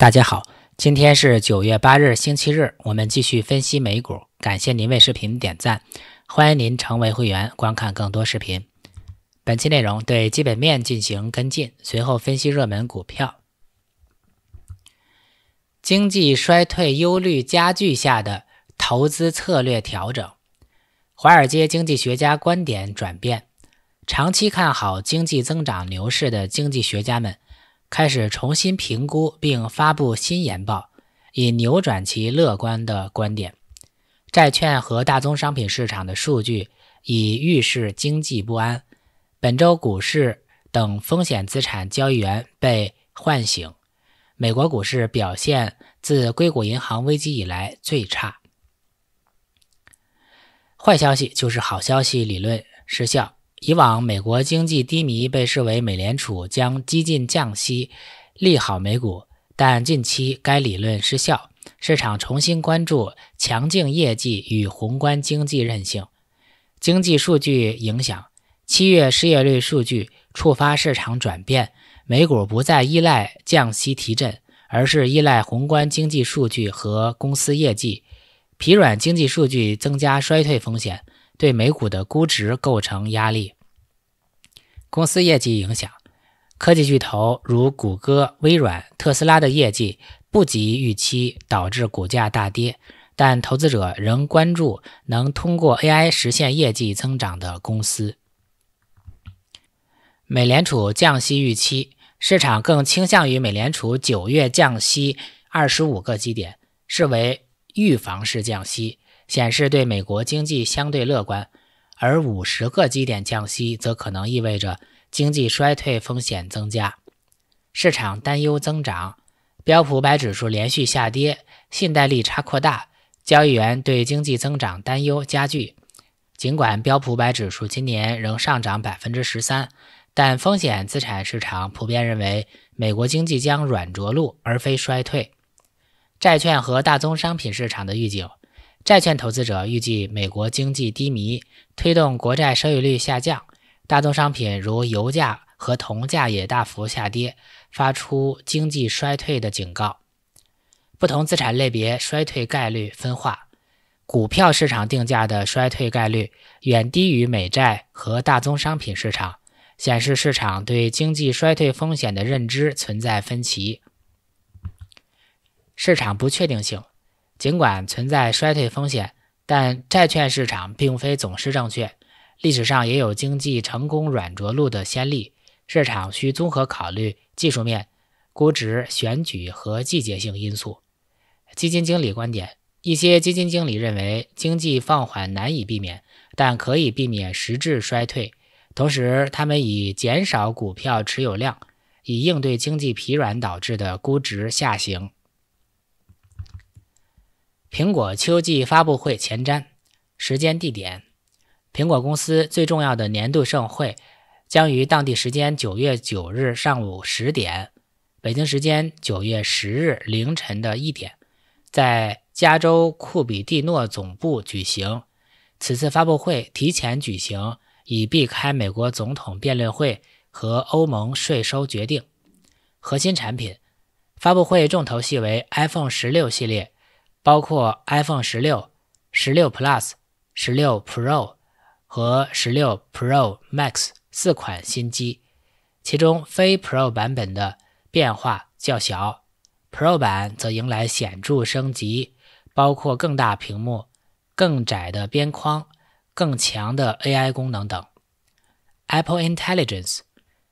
大家好，今天是九月八日，星期日。我们继续分析美股。感谢您为视频点赞，欢迎您成为会员，观看更多视频。本期内容对基本面进行跟进，随后分析热门股票。经济衰退忧虑加剧下的投资策略调整，华尔街经济学家观点转变，长期看好经济增长牛市的经济学家们。开始重新评估并发布新研报，以扭转其乐观的观点。债券和大宗商品市场的数据已预示经济不安。本周股市等风险资产交易员被唤醒。美国股市表现自硅谷银行危机以来最差。坏消息就是好消息理论失效。以往美国经济低迷被视为美联储将激进降息，利好美股，但近期该理论失效，市场重新关注强劲业绩与宏观经济韧性。经济数据影响七月失业率数据触发市场转变，美股不再依赖降息提振，而是依赖宏观经济数据和公司业绩。疲软经济数据增加衰退风险。对美股的估值构成压力。公司业绩影响，科技巨头如谷歌、微软、特斯拉的业绩不及预期，导致股价大跌。但投资者仍关注能通过 AI 实现业绩增长的公司。美联储降息预期，市场更倾向于美联储九月降息25个基点，视为预防式降息。显示对美国经济相对乐观，而五十个基点降息则可能意味着经济衰退风险增加，市场担忧增长。标普百指数连续下跌，信贷利差扩大，交易员对经济增长担忧加剧。尽管标普百指数今年仍上涨百分之十三，但风险资产市场普遍认为美国经济将软着陆而非衰退。债券和大宗商品市场的预警。债券投资者预计美国经济低迷推动国债收益率下降，大宗商品如油价和铜价也大幅下跌，发出经济衰退的警告。不同资产类别衰退概率分化，股票市场定价的衰退概率远低于美债和大宗商品市场，显示市场对经济衰退风险的认知存在分歧。市场不确定性。尽管存在衰退风险，但债券市场并非总是正确。历史上也有经济成功软着陆的先例。市场需综合考虑技术面、估值、选举和季节性因素。基金经理观点：一些基金经理认为经济放缓难以避免，但可以避免实质衰退。同时，他们以减少股票持有量，以应对经济疲软导致的估值下行。苹果秋季发布会前瞻：时间、地点。苹果公司最重要的年度盛会将于当地时间9月9日上午10点，北京时间9月10日凌晨的一点，在加州库比蒂诺总部举行。此次发布会提前举行，以避开美国总统辩论会和欧盟税收决定。核心产品：发布会重头戏为 iPhone 16系列。包括 iPhone 16、16 Plus、16 Pro 和16 Pro Max 四款新机，其中非 Pro 版本的变化较小，Pro 版则迎来显著升级，包括更大屏幕、更窄的边框、更强的 AI 功能等。Apple Intelligence，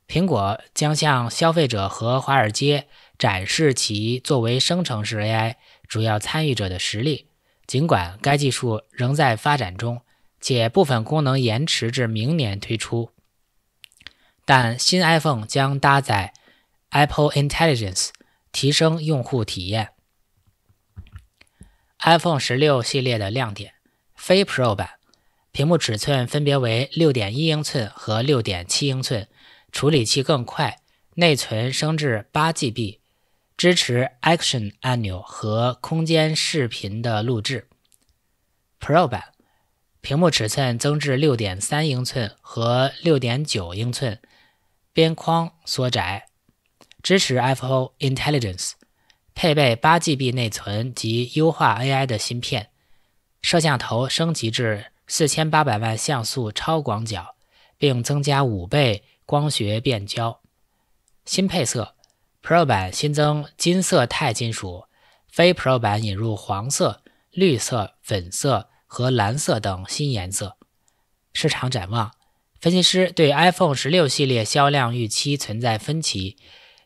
苹果将向消费者和华尔街展示其作为生成式 AI。主要参与者的实力。尽管该技术仍在发展中，且部分功能延迟至明年推出，但新 iPhone 将搭载 Apple Intelligence，提升用户体验。iPhone 十六系列的亮点：非 Pro 版屏幕尺寸分别为六点一英寸和六点七英寸，处理器更快，内存升至八 GB。支持 Action 按钮和空间视频的录制。Pro 版屏幕尺寸增至6.3英寸和6.9英寸，边框缩窄，支持 f p e Intelligence，配备 8GB 内存及优化 AI 的芯片，摄像头升级至4800万像素超广角，并增加五倍光学变焦。新配色。Pro 版新增金色钛金属，非 Pro 版引入黄色、绿色、粉色和蓝色等新颜色。市场展望：分析师对 iPhone 16系列销量预期存在分歧，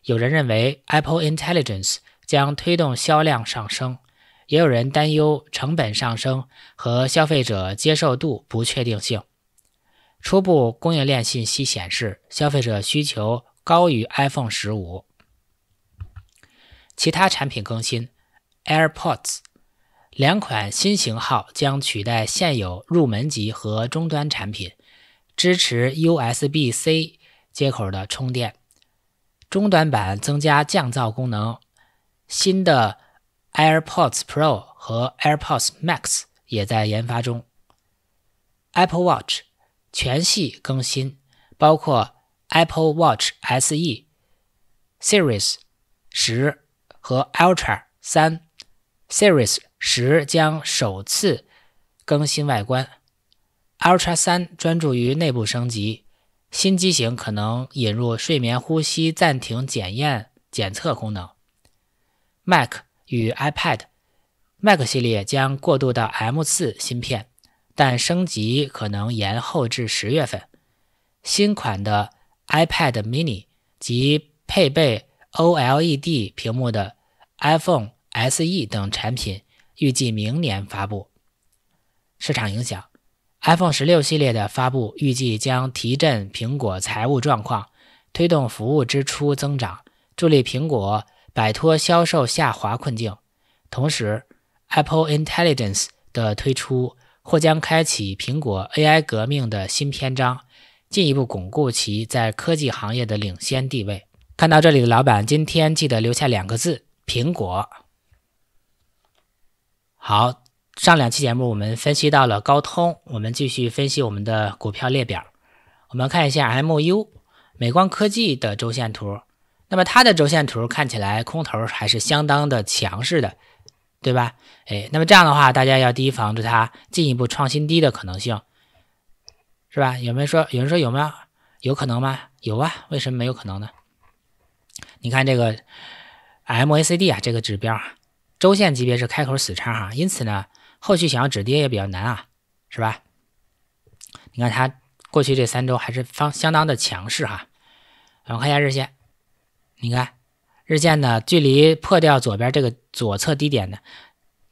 有人认为 Apple Intelligence 将推动销量上升，也有人担忧成本上升和消费者接受度不确定性。初步供应链信息显示，消费者需求高于 iPhone 15。其他产品更新，AirPods，两款新型号将取代现有入门级和中端产品，支持 USB-C 接口的充电，中端版增加降噪功能。新的 AirPods Pro 和 AirPods Max 也在研发中。Apple Watch 全系更新，包括 Apple Watch SE、Series 10。和 Ultra 三 Series 十将首次更新外观。Ultra 三专注于内部升级，新机型可能引入睡眠呼吸暂停检验检测功能。Mac 与 iPad Mac 系列将过渡到 M 四芯片，但升级可能延后至十月份。新款的 iPad Mini 及配备。OLED 屏幕的 iPhone SE 等产品预计明年发布。市场影响：iPhone 16系列的发布预计将提振苹果财务状况，推动服务支出增长，助力苹果摆脱销售下滑困境。同时，Apple Intelligence 的推出或将开启苹果 AI 革命的新篇章，进一步巩固其在科技行业的领先地位。看到这里的老板，今天记得留下两个字：苹果。好，上两期节目我们分析到了高通，我们继续分析我们的股票列表。我们看一下 MU 美光科技的周线图，那么它的周线图看起来空头还是相当的强势的，对吧？哎，那么这样的话，大家要提防着它进一步创新低的可能性，是吧？有没有说？有人说有没有？有可能吗？有啊，为什么没有可能呢？你看这个 MACD 啊，这个指标啊，周线级别是开口死叉哈，因此呢，后续想要止跌也比较难啊，是吧？你看它过去这三周还是方相当的强势哈。我们看一下日线，你看日线呢，距离破掉左边这个左侧低点呢，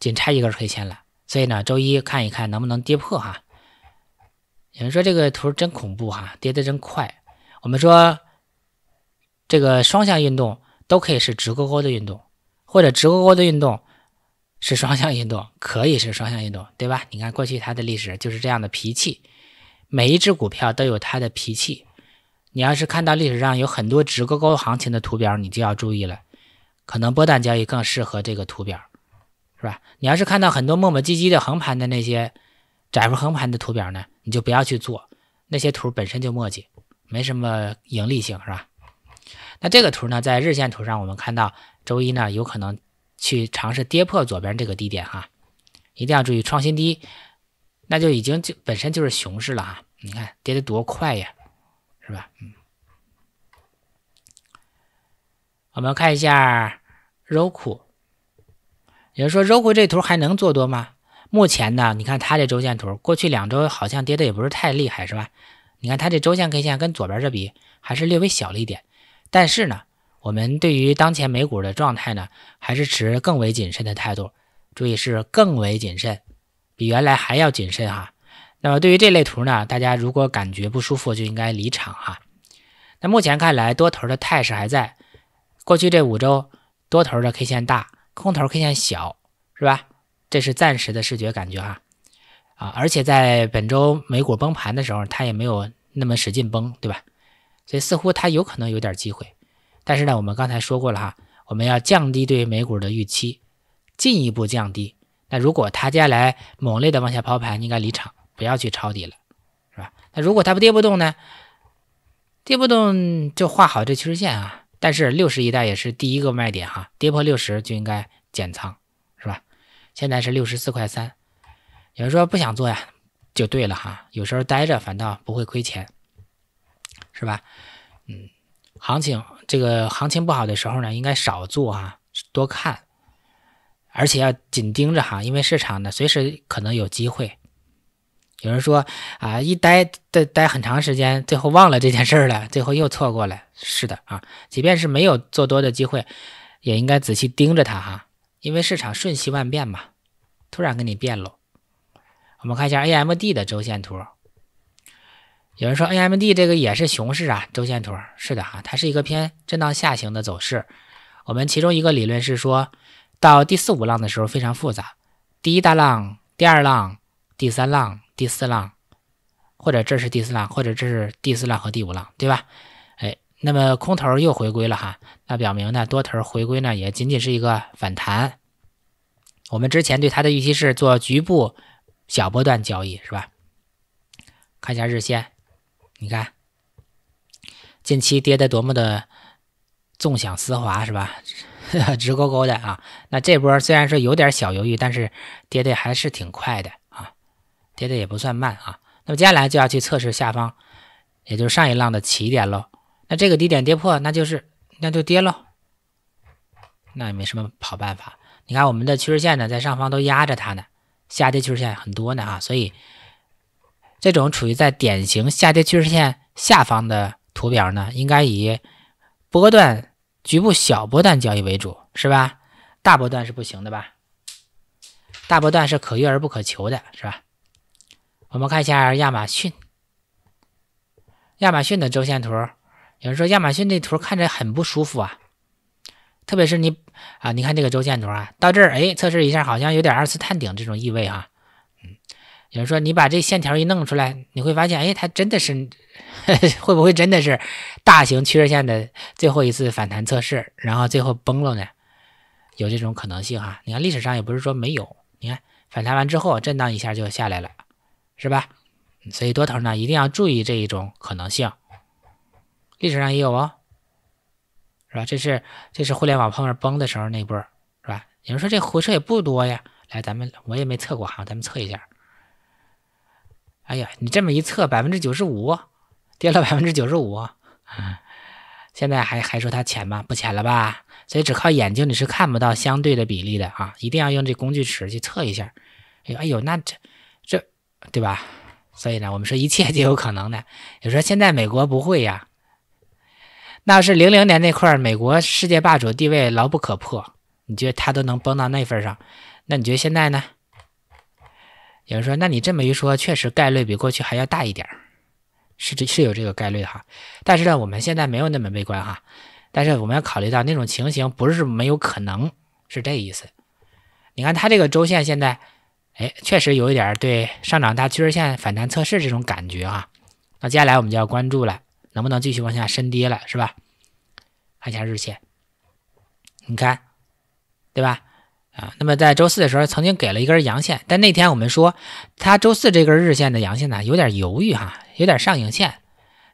仅差一根 K 线了，所以呢，周一看一看能不能跌破哈。有人说这个图真恐怖哈，跌的真快。我们说。这个双向运动都可以是直勾勾的运动，或者直勾勾的运动是双向运动，可以是双向运动，对吧？你看过去它的历史就是这样的脾气，每一只股票都有它的脾气。你要是看到历史上有很多直勾勾行情的图表，你就要注意了，可能波段交易更适合这个图表，是吧？你要是看到很多磨磨唧唧的横盘的那些窄幅横盘的图表呢，你就不要去做，那些图本身就磨叽，没什么盈利性，是吧？那这个图呢，在日线图上，我们看到周一呢，有可能去尝试跌破左边这个低点哈，一定要注意创新低，那就已经就本身就是熊市了啊！你看跌得多快呀，是吧？嗯。我们看一下 Roku，也就是说 Roku 这图还能做多吗？目前呢，你看它这周线图，过去两周好像跌的也不是太厉害，是吧？你看它这周线 K 线跟左边这比，还是略微小了一点。但是呢，我们对于当前美股的状态呢，还是持更为谨慎的态度。注意是更为谨慎，比原来还要谨慎哈。那么对于这类图呢，大家如果感觉不舒服，就应该离场哈。那目前看来，多头的态势还在。过去这五周，多头的 K 线大，空头 K 线小，是吧？这是暂时的视觉感觉哈。啊，而且在本周美股崩盘的时候，它也没有那么使劲崩，对吧？所以似乎它有可能有点机会，但是呢，我们刚才说过了哈，我们要降低对美股的预期，进一步降低。那如果它下来猛烈的往下抛盘，应该离场，不要去抄底了，是吧？那如果它不跌不动呢？跌不动就画好这趋势线啊。但是六十一带也是第一个卖点哈，跌破六十就应该减仓，是吧？现在是六十四块三，有人说不想做呀，就对了哈，有时候待着反倒不会亏钱。是吧？嗯，行情这个行情不好的时候呢，应该少做哈，多看，而且要紧盯着哈，因为市场呢随时可能有机会。有人说啊，一待待待很长时间，最后忘了这件事儿了，最后又错过了。是的啊，即便是没有做多的机会，也应该仔细盯着它哈，因为市场瞬息万变嘛，突然给你变了。我们看一下 A M D 的周线图。有人说 A M D 这个也是熊市啊，周线图是的哈，它是一个偏震荡下行的走势。我们其中一个理论是说，到第四五浪的时候非常复杂，第一大浪、第二浪、第三浪、第四浪，或者这是第四浪，或者这是第四浪和第五浪，对吧？哎，那么空头又回归了哈，那表明呢多头回归呢也仅仅是一个反弹。我们之前对它的预期是做局部小波段交易，是吧？看一下日线。你看，近期跌得多么的纵享丝滑，是吧？直勾勾的啊！那这波虽然说有点小犹豫，但是跌得还是挺快的啊，跌得也不算慢啊。那么接下来就要去测试下方，也就是上一浪的起点喽。那这个低点跌破，那就是那就跌喽，那也没什么好办法。你看我们的趋势线呢，在上方都压着它呢，下跌趋势线很多呢啊，所以。这种处于在典型下跌趋势线下方的图表呢，应该以波段、局部小波段交易为主，是吧？大波段是不行的吧？大波段是可遇而不可求的，是吧？我们看一下亚马逊，亚马逊的周线图。有人说亚马逊这图看着很不舒服啊，特别是你啊，你看这个周线图啊，到这儿哎，测试一下，好像有点二次探顶这种意味哈。有人说你把这线条一弄出来，你会发现，哎，它真的是 会不会真的是大型趋势线的最后一次反弹测试，然后最后崩了呢？有这种可能性哈。你看历史上也不是说没有，你看反弹完之后震荡一下就下来了，是吧？所以多头呢一定要注意这一种可能性，历史上也有哦，是吧？这是这是互联网泡沫崩的时候那波，是吧？有人说这回撤也不多呀，来，咱们我也没测过哈，咱们测一下。哎呀，你这么一测，百分之九十五跌了百分之九十五啊！现在还还说它浅吗？不浅了吧？所以只靠眼睛你是看不到相对的比例的啊！一定要用这工具尺去测一下。哎呦，哎呦，那这这对吧？所以呢，我们说一切 皆有可能的。你说现在美国不会呀？那是零零年那块儿，美国世界霸主地位牢不可破，你觉得他都能崩到那份上？那你觉得现在呢？有人说，那你这么一说，确实概率比过去还要大一点儿，是是，有这个概率哈。但是呢，我们现在没有那么悲观哈。但是我们要考虑到那种情形不是没有可能，是这意思。你看它这个周线现在，哎，确实有一点对上涨大趋势线反弹测试这种感觉啊。那接下来我们就要关注了，能不能继续往下深跌了，是吧？看一下日线，你看，对吧？啊，那么在周四的时候曾经给了一根阳线，但那天我们说，它周四这根日线的阳线呢，有点犹豫哈，有点上影线。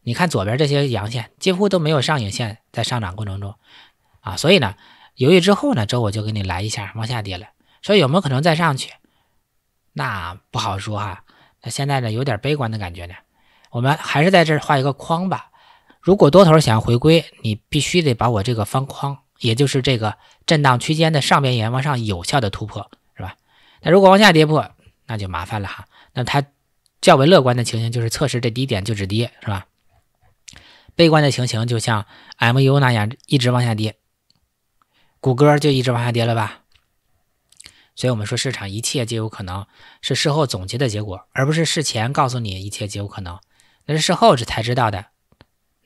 你看左边这些阳线几乎都没有上影线，在上涨过程中，啊，所以呢，犹豫之后呢，周五就给你来一下往下跌了。所以有没有可能再上去？那不好说哈。那现在呢，有点悲观的感觉呢。我们还是在这画一个框吧。如果多头想要回归，你必须得把我这个方框，也就是这个。震荡区间的上边缘往上有效的突破，是吧？那如果往下跌破，那就麻烦了哈。那它较为乐观的情形就是测试这低点就止跌，是吧？悲观的情形就像 MU 那样一直往下跌，谷歌就一直往下跌了吧？所以我们说市场一切皆有可能，是事后总结的结果，而不是事前告诉你一切皆有可能，那是事后才知道的，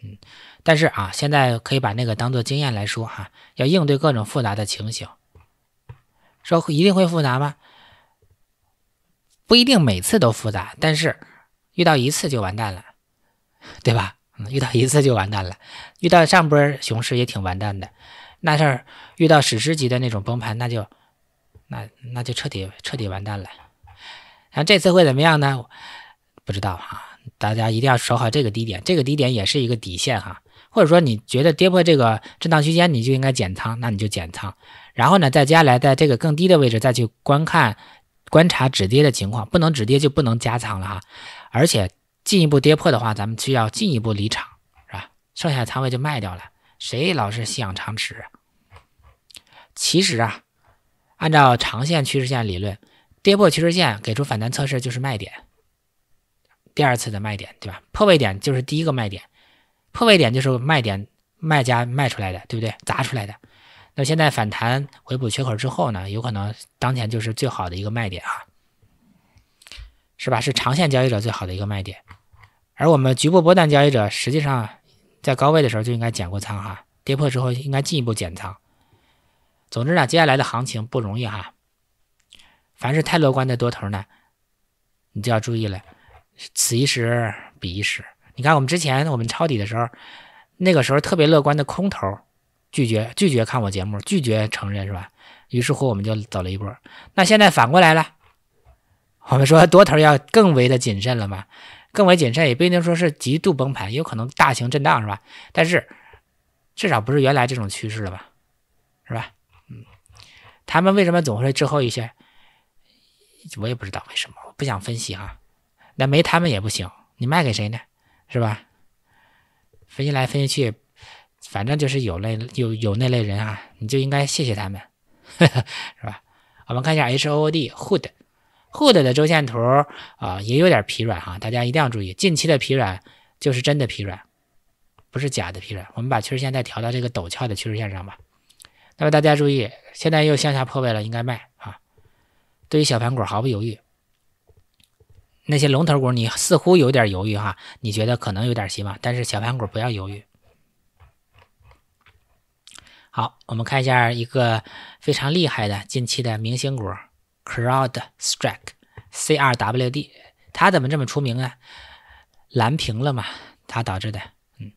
嗯。但是啊，现在可以把那个当做经验来说哈，要应对各种复杂的情形。说一定会复杂吗？不一定，每次都复杂，但是遇到一次就完蛋了，对吧？遇到一次就完蛋了。遇到上波熊市也挺完蛋的，那事儿遇到史诗级的那种崩盘，那就那那就彻底彻底完蛋了。那这次会怎么样呢？不知道啊，大家一定要守好这个低点，这个低点也是一个底线哈。或者说你觉得跌破这个震荡区间，你就应该减仓，那你就减仓。然后呢，在接下来在这个更低的位置再去观看、观察止跌的情况，不能止跌就不能加仓了哈。而且进一步跌破的话，咱们需要进一步离场，是吧？剩下仓位就卖掉了。谁老是氧长持啊？其实啊，按照长线趋势线理论，跌破趋势线给出反弹测试就是卖点，第二次的卖点，对吧？破位点就是第一个卖点。破位点就是卖点，卖家卖出来的，对不对？砸出来的。那现在反弹回补缺口之后呢，有可能当前就是最好的一个卖点啊，是吧？是长线交易者最好的一个卖点。而我们局部波段交易者，实际上在高位的时候就应该减过仓哈，跌破之后应该进一步减仓。总之呢，接下来的行情不容易哈。凡是太乐观的多头呢，你就要注意了，此一时彼一时。你看，我们之前我们抄底的时候，那个时候特别乐观的空头拒绝拒绝看我节目，拒绝承认是吧？于是乎我们就走了一波。那现在反过来了，我们说多头要更为的谨慎了嘛？更为谨慎也不一定说是极度崩盘，有可能大型震荡是吧？但是至少不是原来这种趋势了吧，是吧？嗯，他们为什么总会滞后一些？我也不知道为什么，我不想分析啊。那没他们也不行，你卖给谁呢？是吧？分析来分析去，反正就是有那有有那类人啊，你就应该谢谢他们，是吧？我们看一下 H O O D H O o D H O D 的周线图啊，也有点疲软哈，大家一定要注意，近期的疲软就是真的疲软，不是假的疲软。我们把趋势线再调到这个陡峭的趋势线上吧。那么大家注意，现在又向下破位了，应该卖啊！对于小盘股，毫不犹豫。那些龙头股，你似乎有点犹豫哈，你觉得可能有点希望，但是小盘股不要犹豫。好，我们看一下一个非常厉害的近期的明星股，CrowdStrike（CRWD），它怎么这么出名啊？蓝屏了嘛，它导致的。嗯，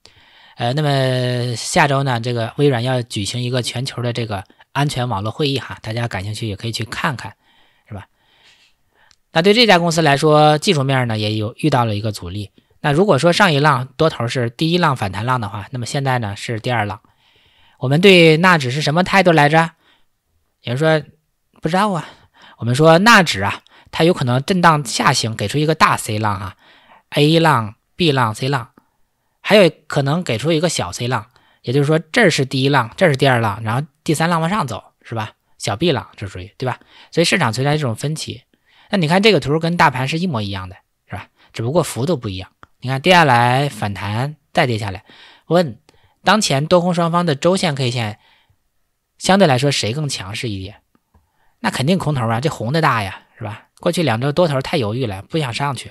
呃，那么下周呢，这个微软要举行一个全球的这个安全网络会议哈，大家感兴趣也可以去看看。那对这家公司来说，技术面呢也有遇到了一个阻力。那如果说上一浪多头是第一浪反弹浪的话，那么现在呢是第二浪。我们对纳指是什么态度来着？也人说不知道啊。我们说纳指啊，它有可能震荡下行，给出一个大 C 浪啊，A 浪、B 浪、C 浪，还有可能给出一个小 C 浪。也就是说，这是第一浪，这是第二浪，然后第三浪往上走是吧？小 B 浪这属于对吧？所以市场存在这种分歧。那你看这个图跟大盘是一模一样的，是吧？只不过幅度不一样。你看跌下来反弹再跌下来，问当前多空双方的周线 K 线相对来说谁更强势一点？那肯定空头啊，这红的大呀，是吧？过去两周多头太犹豫了，不想上去。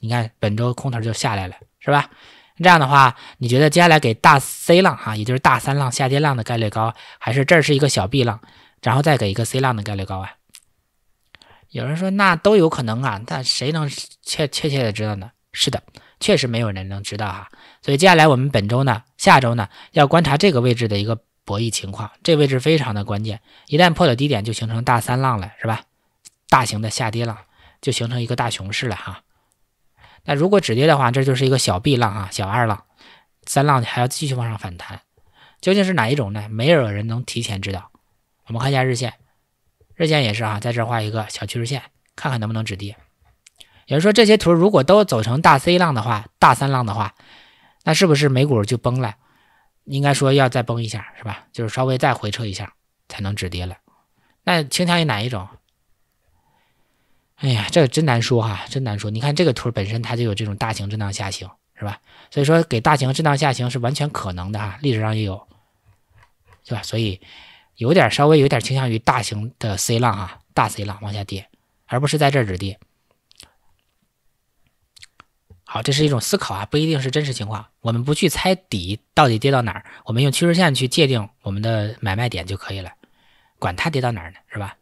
你看本周空头就下来了，是吧？这样的话，你觉得接下来给大 C 浪哈，也就是大三浪下跌浪的概率高，还是这是一个小 B 浪，然后再给一个 C 浪的概率高啊？有人说那都有可能啊，但谁能确确切的知道呢？是的，确实没有人能知道哈。所以接下来我们本周呢，下周呢，要观察这个位置的一个博弈情况。这位置非常的关键，一旦破了低点，就形成大三浪了，是吧？大型的下跌浪就形成一个大熊市了哈。那如果止跌的话，这就是一个小 B 浪啊，小二浪，三浪还要继续往上反弹，究竟是哪一种呢？没有人能提前知道。我们看一下日线。日线也是啊，在这画一个小趋势线，看看能不能止跌。也就是说这些图如果都走成大 C 浪的话，大三浪的话，那是不是美股就崩了？应该说要再崩一下，是吧？就是稍微再回撤一下才能止跌了。那倾向于哪一种？哎呀，这个真难说哈，真难说。你看这个图本身它就有这种大型震荡下行，是吧？所以说给大型震荡下行是完全可能的啊，历史上也有，是吧？所以。有点稍微有点倾向于大型的 C 浪啊，大 C 浪往下跌，而不是在这儿止跌。好，这是一种思考啊，不一定是真实情况。我们不去猜底到底跌到哪儿，我们用趋势线去界定我们的买卖点就可以了，管它跌到哪儿呢，是吧？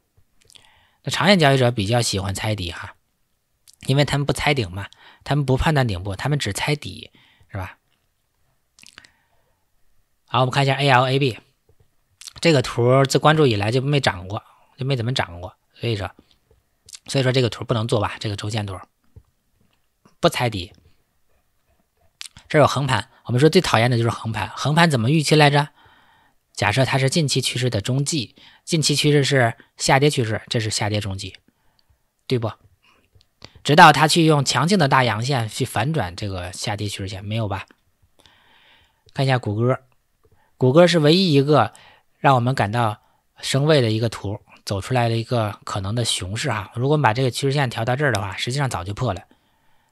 那长线交易者比较喜欢猜底哈，因为他们不猜顶嘛，他们不判断顶部，他们只猜底，是吧？好，我们看一下 A L A B。这个图自关注以来就没涨过，就没怎么涨过，所以说，所以说这个图不能做吧？这个周线图不踩底，这有横盘。我们说最讨厌的就是横盘，横盘怎么预期来着？假设它是近期趋势的中继，近期趋势是下跌趋势，这是下跌中继，对不？直到它去用强劲的大阳线去反转这个下跌趋势线，没有吧？看一下谷歌，谷歌是唯一一个。让我们感到生畏的一个图，走出来的一个可能的熊市哈。如果我们把这个趋势线调到这儿的话，实际上早就破了，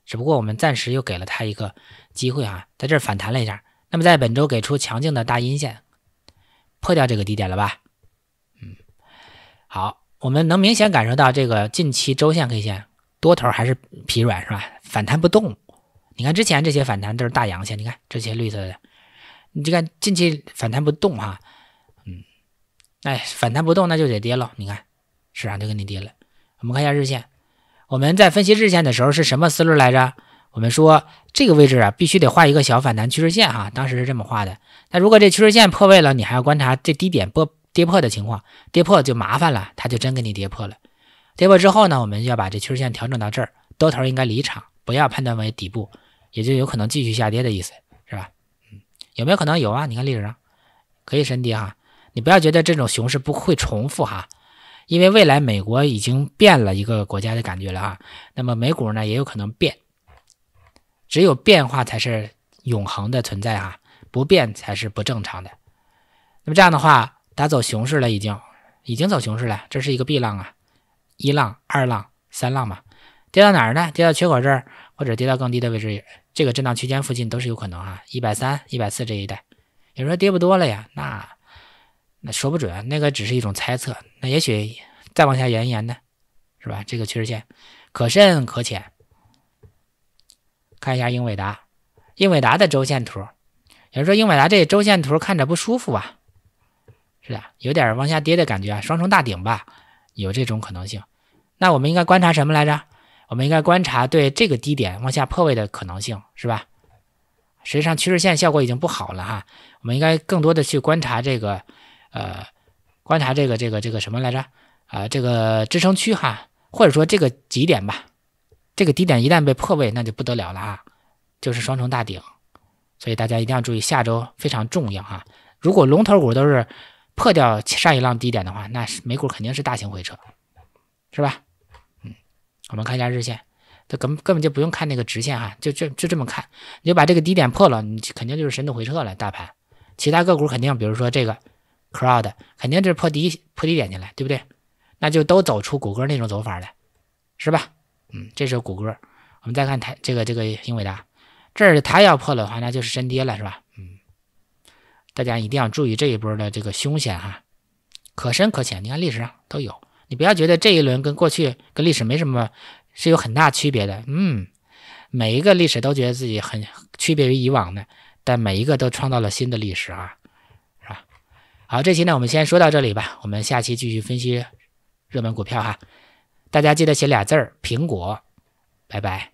只不过我们暂时又给了它一个机会哈，在这儿反弹了一下。那么在本周给出强劲的大阴线，破掉这个低点了吧？嗯，好，我们能明显感受到这个近期周线 K 线多头还是疲软是吧？反弹不动。你看之前这些反弹都是大阳线，你看这些绿色的，你这看近期反弹不动哈。哎，反弹不动，那就得跌了。你看，市场就给你跌了。我们看一下日线，我们在分析日线的时候是什么思路来着？我们说这个位置啊，必须得画一个小反弹趋势线哈。当时是这么画的。那如果这趋势线破位了，你还要观察这低点波跌破的情况，跌破就麻烦了，它就真给你跌破了。跌破之后呢，我们要把这趋势线调整到这儿，多头应该离场，不要判断为底部，也就有可能继续下跌的意思，是吧？嗯，有没有可能有啊？你看历史上可以深跌哈。你不要觉得这种熊市不会重复哈，因为未来美国已经变了一个国家的感觉了啊，那么美股呢也有可能变，只有变化才是永恒的存在啊，不变才是不正常的。那么这样的话，打走熊市了，已经已经走熊市了，这是一个 B 浪啊，一浪、二浪、三浪嘛，跌到哪儿呢？跌到缺口这儿，或者跌到更低的位置，这个震荡区间附近都是有可能啊，一百三、一百四这一带，有人说跌不多了呀，那。那说不准，那个只是一种猜测。那也许再往下延一延呢，是吧？这个趋势线可深可浅。看一下英伟达，英伟达的周线图。有人说英伟达这周线图看着不舒服啊，是啊，有点往下跌的感觉，啊，双重大顶吧？有这种可能性。那我们应该观察什么来着？我们应该观察对这个低点往下破位的可能性，是吧？实际上趋势线效果已经不好了哈，我们应该更多的去观察这个。呃，观察这个这个这个什么来着？啊，这个支撑区哈，或者说这个极点吧。这个低点一旦被破位，那就不得了了啊，就是双重大顶。所以大家一定要注意，下周非常重要啊。如果龙头股都是破掉上一浪低点的话，那是美股肯定是大型回撤，是吧？嗯，我们看一下日线，它根根本就不用看那个直线哈，就就就这么看，你就把这个低点破了，你肯定就是深度回撤了。大盘，其他个股肯定，比如说这个。Crowd 肯定这是破低破低点进来，对不对？那就都走出谷歌那种走法来，是吧？嗯，这是谷歌。我们再看它这个这个英伟达，这是它要破的话，那就是深跌了，是吧？嗯，大家一定要注意这一波的这个凶险哈，可深可浅。你看历史上都有，你不要觉得这一轮跟过去跟历史没什么是有很大区别的。嗯，每一个历史都觉得自己很区别于以往的，但每一个都创造了新的历史啊。好，这期呢我们先说到这里吧，我们下期继续分析热门股票哈，大家记得写俩字儿苹果，拜拜。